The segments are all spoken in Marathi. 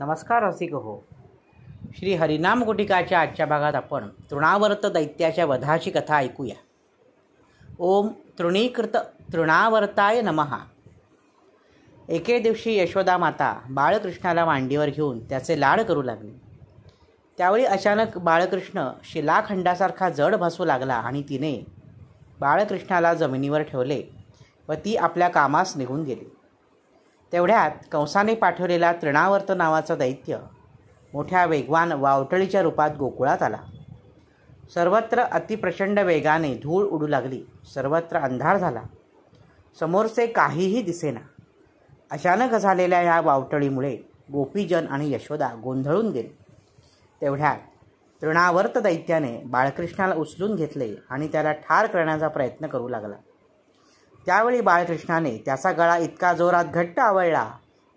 नमस्कार रसिक हो श्री हरिनाम गुटिकाच्या आजच्या भागात आपण तृणावर्त दैत्याच्या वधाची कथा ऐकूया ओम तृणीकृत तृणावर्ताय नमहा एके दिवशी यशोदा माता बाळकृष्णाला मांडीवर घेऊन त्याचे लाड करू लागली त्यावेळी अचानक बाळकृष्ण शिलाखंडासारखा जड भासू लागला आणि तिने बाळकृष्णाला जमिनीवर ठेवले व ती आपल्या कामास निघून गेली तेवढ्यात कंसाने पाठवलेला तृणावर्त नावाचा दैत्य मोठ्या वेगवान वावटळीच्या रूपात गोकुळात आला सर्वत्र अतिप्रचंड वेगाने धूळ उडू लागली सर्वत्र अंधार झाला समोरचे काहीही दिसेना अचानक झालेल्या या वावटळीमुळे गोपीजन आणि यशोदा गोंधळून गेले तेवढ्यात तृणावर्त दैत्याने बाळकृष्णाला उचलून घेतले आणि त्याला ठार करण्याचा प्रयत्न करू लागला त्यावेळी बाळकृष्णाने त्याचा गळा इतका जोरात घट्ट आवळला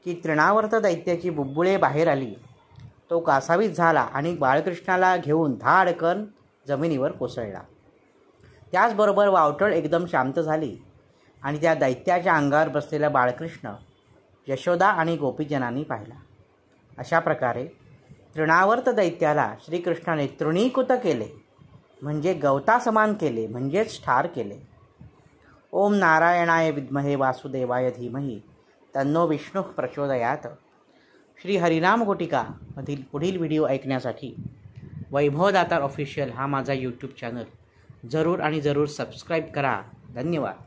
की तृणावर्त दैत्याची बुबुळे बाहेर आली तो कासावीत झाला आणि बाळकृष्णाला घेऊन धाडकन जमिनीवर कोसळला त्याचबरोबर वावटळ एकदम शांत झाली आणि त्या दैत्याच्या अंगावर बसलेला बाळकृष्ण यशोदा आणि गोपीजनांनी पाहिला अशा प्रकारे तृणावर्त दैत्याला श्रीकृष्णाने तृणीकृत केले म्हणजे गवतासमान केले म्हणजेच ठार केले ओम नारायणाय विद्महे वासुदेवाय धीमही तन्नो विष्णु प्रचोदयात श्री हरिनाम गोटिका पुढील व्हिडिओ ऐकण्यासाठी वैभवदातार ऑफिशियल हा माझा यूट्यूब चॅनल जरूर आणि जरूर सबस्क्राईब करा धन्यवाद